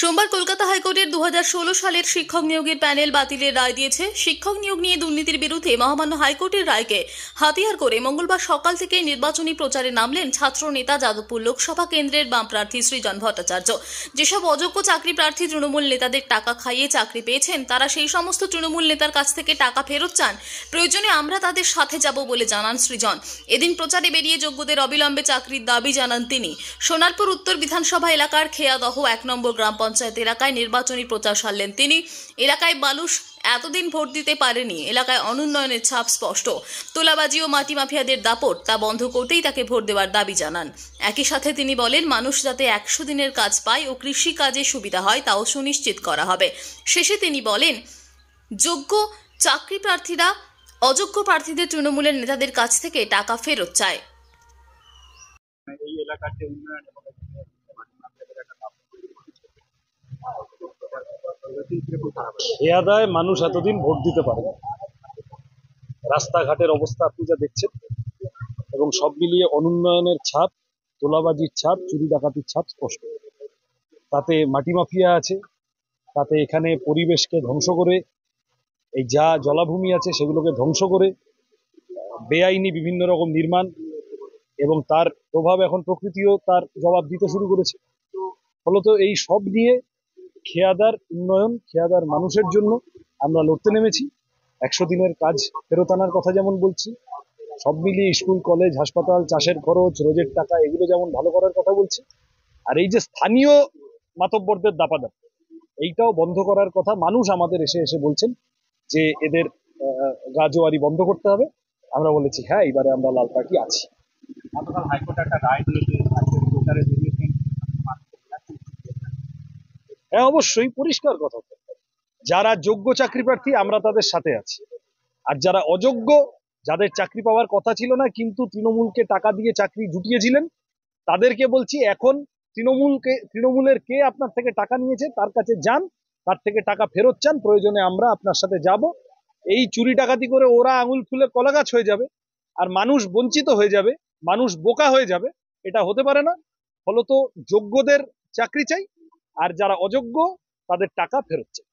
সোমবার কলকাতা হাইকোর্টের দু সালের শিক্ষক নিয়োগের প্যানেল বাতিলের রায় দিয়েছে শিক্ষক নিয়োগ নিয়ে দুর্নীতির বিরুদ্ধে মহামান্য হাইকোর্টের রায়কে হাতিয়ার করে মঙ্গলবার সকাল থেকে নির্বাচনী প্রচারে নামলেন ছাত্র নেতা যাদবপুর লোকসভা কেন্দ্রের বাম প্রার্থী সৃজন ভট্টাচার্য যেসব অযোগ্য চাকরি প্রার্থী তৃণমূল নেতাদের টাকা খাইয়ে চাকরি পেয়েছেন তারা সেই সমস্ত তৃণমূল নেতার কাছ থেকে টাকা ফেরত চান প্রয়োজনে আমরা তাদের সাথে যাব বলে জানান সৃজন এদিন প্রচারে বেরিয়ে যোগ্যদের অবিলম্বে চাকরির দাবি জানান তিনি সোনারপুর উত্তর বিধানসভা এলাকার খেয়াদহ এক নম্বর গ্রাম পঞ্চায়েত এলাকায় নির্বাচনী প্রচার সারলেন তিনি এলাকায় মানুষ এতদিন ভোট দিতে পারেনি এলাকায় অনুন্নয়নের ছাপ স্পষ্ট তোলাবাজি ও মাটি মাফিয়াদের দাপট তা বন্ধ করতেই তাকে ভোট দেওয়ার দাবি জানান একই সাথে তিনি বলেন মানুষ যাতে একশো দিনের কাজ পায় ও কৃষি কাজে সুবিধা হয় তাও সুনিশ্চিত করা হবে শেষে তিনি বলেন যোগ্য চাকরি প্রার্থীরা অযোগ্য প্রার্থীদের তৃণমূলের নেতাদের কাছ থেকে টাকা ফেরত চায় এই এলাকাতে উন্নয়ন এবং আদায় মানুষ এতদিন ভোট দিতে পারে রাস্তাঘাটের অবস্থা আপনি যা দেখছেন এবং সব মিলিয়ে অনুন্নয়নের ছাপ তোলাবাজির ছাপ চুরি ডাকাতির ছাপ স্পষ্ট তাতে মাটি মাফিয়া আছে তাতে এখানে পরিবেশকে ধ্বংস করে এই যা জলাভূমি আছে সেগুলোকে ধ্বংস করে বেআইনি বিভিন্ন রকম নির্মাণ এবং তার প্রভাব এখন প্রকৃতিও তার জবাব দিতে শুরু করেছে ফলত এই সব নিয়ে খেয়াদার উন্নয়ন খেয়াদার মানুষের জন্য আমরা লড়তে নেমেছি একশো দিনের কাজ ফেরত আনার কথা যেমন বলছি সব মিলিয়ে স্কুল কলেজ হাসপাতাল চাষের খরচ রোজের টাকা এগুলো যেমন ভালো করার কথা বলছি আর এই যে স্থানীয় মাতব্বরদের দাপাদাপ এইটাও বন্ধ করার কথা মানুষ আমাদের এসে এসে বলছেন যে এদের গাজোয়ারি বন্ধ করতে হবে আমরা বলেছি হ্যাঁ এবারে আমরা লাল পার্টি আছি গতকাল হাইকোর্ট একটা রায় দিয়েছে হ্যাঁ অবশ্যই পরিষ্কার কথা যারা যোগ্য চাকরি প্রার্থী আমরা তাদের সাথে আছি আর যারা অযোগ্য যাদের চাকরি পাওয়ার কথা ছিল না কিন্তু তৃণমূলকে টাকা দিয়ে চাকরি জুটিয়েছিলেন তাদেরকে বলছি এখন তৃণমূলকে তৃণমূলের কে আপনার থেকে টাকা নিয়েছে তার কাছে যান তার থেকে টাকা ফেরত চান প্রয়োজনে আমরা আপনার সাথে যাব এই চুরি টাকাতি করে ওরা আঙুল ফুলে কলা গাছ হয়ে যাবে আর মানুষ বঞ্চিত হয়ে যাবে মানুষ বোকা হয়ে যাবে এটা হতে পারে না ফলত যোগ্যদের চাকরি চাই আর যারা অযোগ্য তাদের টাকা ফেরত চাই